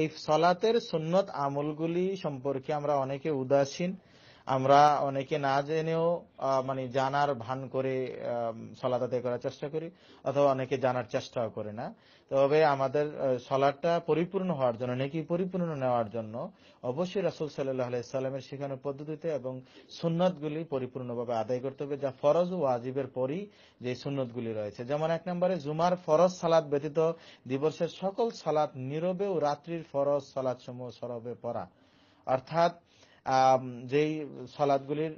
এই সলাতের সুন্নত আমলগুলি সম্পর্কে আমরা অনেকে উদাসীন আমরা অনেকে না জেনেও মানে জানার ভান করে সলাত আদায় করার চেষ্টা করি অথবা অনেকে জানার চেষ্টাও করে না তবে আমাদের সলাটটা পরিপূর্ণ হওয়ার জন্য নাকি পরিপূর্ণ নেওয়ার জন্য অবশ্যই রাসুল সাল্লাহ আলাইসাল্লামের শেখানোর পদ্ধতিতে এবং সুন্নতগুলি পরিপূর্ণভাবে আদায় করতে হবে যা ফরজ ও আজিবের পরই যে সুন্নতগুলি রয়েছে যেমন এক নম্বরে জুমার ফরজ সালাদ ব্যতীত দিবসের সকল সালাদ নীরবে ও রাত্রির ফরজ সালাদ সমূহ সরবে পড়া অর্থাৎ যেই সলাদগুলির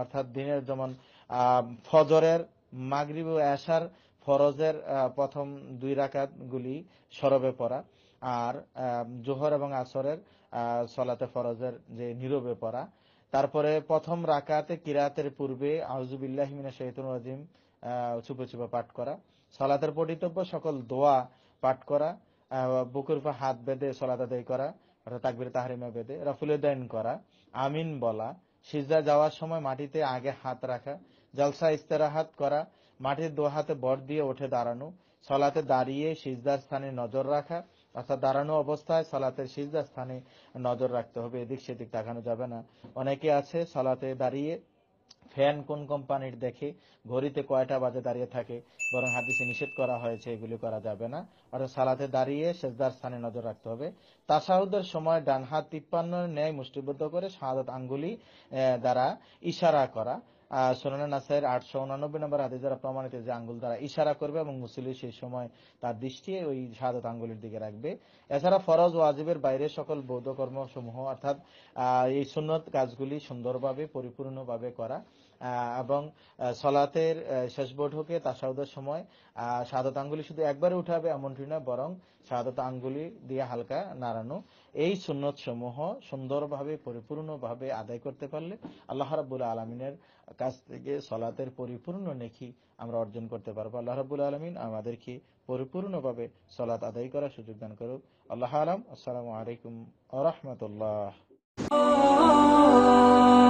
অর্থাৎ দিনের যেমন ফজরের মাগরিব ও আশার ফরজের প্রথম দুই রাকাত গুলি সরবে পড়া আর জোহর এবং আসরের সলাতে ফরজের যে নীরবে পড়া তারপরে প্রথম রাকাতে কিরাতের পূর্বে আহজুবিল্লাহ মিনা শহীদুল আজিম চুপে চুপে পাঠ করা সলাতের পঠিতব্য সকল দোয়া পাঠ করা বুকুর হাত বেঁধে সলাত আদায় করা অর্থাৎ তাকবির তাহারিমা বেদে রাফুলেদাইন করা আমিন বলা সিজা যাওয়ার সময় মাটিতে আগে হাত রাখা জলসা ইস্তেরাহাত করা মাটির দু হাতে বর দিয়ে ওঠে দাঁড়ানো সলাতে দাঁড়িয়ে সিজদার স্থানে নজর রাখা অর্থাৎ দাঁড়ানো অবস্থায় সলাতের সিজদার স্থানে নজর রাখতে হবে এদিক সেদিক দেখানো যাবে না অনেকে আছে সলাতে দাঁড়িয়ে ফ্যান কোন কোম্পানির দেখে ঘড়িতে কয়টা বাজে দাঁড়িয়ে থাকে বরং হাদিসে নিষেধ করা হয়েছে এগুলি করা যাবে না অর্থাৎ সালাতে দাঁড়িয়ে সেজদার স্থানে নজর রাখতে হবে তাসাহুদের সময় ডান হাত তিপ্পান্ন ন্যায় মুষ্টিবদ্ধ করে সাহাদ আঙ্গুলি দ্বারা ইশারা করা সোনানা নাসাইয়ের আটশো উনানব্বই নম্বর হাতে যারা প্রমাণিত যে আঙ্গুল দ্বারা ইশারা করবে এবং মুসলি সেই সময় তার দৃষ্টি ওই শাহাদত আঙ্গুলের দিকে রাখবে এছাড়া ফরজ ওয়াজিবের বাইরে সকল বৌদ্ধ কর্মসমূহ অর্থাৎ এই সুন্নত কাজগুলি সুন্দরভাবে পরিপূর্ণভাবে করা এবং সলাতের শেষ বৈঠকে তাসাউদের সময় সাদাত আঙ্গুলি শুধু একবারে উঠাবে এমনটি না বরং সাদাত আঙ্গুলি দিয়ে হালকা নাড়ানো এই সুন্নত সমূহ সুন্দরভাবে পরিপূর্ণভাবে আদায় করতে পারলে আল্লাহ রাবুল আলমিনের কাছ থেকে সলাতের পরিপূর্ণ নেখি আমরা অর্জন করতে পারবো আল্লাহ রাবুল আলমিন আমাদেরকে পরিপূর্ণভাবে সলাত আদায় করার সুযোগ দান করুক আল্লাহ আলম আসসালামু আলাইকুম আ রহমতুল্লাহ